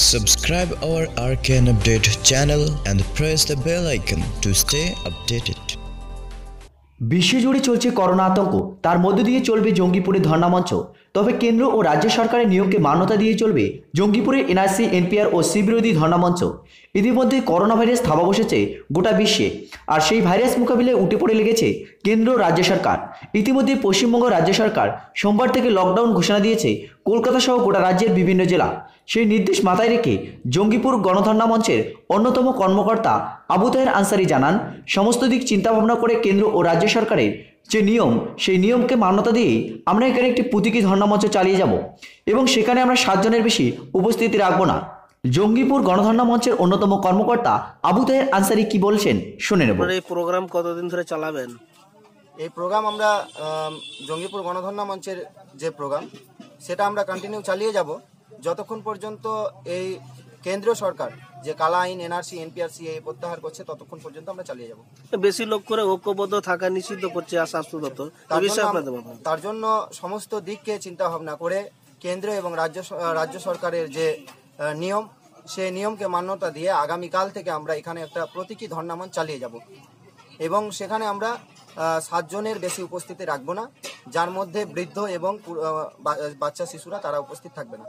Subscribe our Arcane Update channel and press the bell icon to stay updated. বিশ্বজুড়ে চলছে corona আতঙ্ক তার মধ্য দিয়ে চলবে জঙ্গিপুরে ধর্ণামঞ্চ তবে কেন্দ্র ও রাজ্য সরকারের নিয়োগকে মান্যতা দিয়ে চলবে জঙ্গিপুরে এনআরসি এনপিআর ও সিবিরোধী ধর্ণামঞ্চ ইতিমধ্যে করোনা ভাইরাস থাবা বসেছে গোটা বিশ্বে আর সেই ভাইরাস মোকাবিলায় উঠে পড়ে লেগেছে কেন্দ্র রাজ্য সরকার ইতিমধ্যে পশ্চিমবঙ্গ রাজ্য সরকার সোমবার থেকে লকডাউন ঘোষণা দিয়েছে কলকাতা সহ গোটা রাজ্যের বিভিন্ন জেলা সেই নির্দেশ মাথায় রেখে জঙ্গিপুর গণধর্ণা মঞ্চের অন্যতম কর্মকর্তা আবু তাহের আনসারি জানান সমস্ত দিক চিন্তাভাবনা করে কেন্দ্র ও রাজ্য সরকারের যে নিয়ম সেই নিয়মকে মান্যতা দিয়েই আমরা এখানে একটি প্রতীকী ধর্ণামঞ্চ চালিয়ে যাব এবং সেখানে আমরা সাতজনের বেশি উপস্থিতি রাখব না জঙ্গিপুর গণধর্ণা মঞ্চের অন্যতম কর্মকর্তা আবু তাহের আনসারি কি বলছেন শুনে নেব এই প্রোগ্রাম কতদিন ধরে চালাবেন এই প্রোগ্রাম আমরা জঙ্গিপুর গণধর্ণা মঞ্চের যে প্রোগ্রাম সেটা আমরা কন্টিনিউ চালিয়ে যাব যতক্ষণ পর্যন্ত এই কেন্দ্রীয় সরকার যে কালা আইন এনআরসি এনপিআরসি এই প্রত্যাহার করছে ততক্ষণ পর্যন্ত আমরা চালিয়ে যাব বেশি লোক করে ঐক্যবদ্ধ থাকা নিষিদ্ধ করছে স্বাস্থ্য তার জন্য সমস্ত দিককে চিন্তা ভাবনা করে কেন্দ্র এবং রাজ্য রাজ্য সরকারের যে নিয়ম সে নিয়মকে মান্যতা দিয়ে আগামীকাল থেকে আমরা এখানে একটা প্রতীকী ধর্নামান চালিয়ে যাব এবং সেখানে আমরা সাতজনের বেশি উপস্থিতি রাখবো না যার মধ্যে বৃদ্ধ এবং বাচ্চা শিশুরা তারা উপস্থিত থাকবে না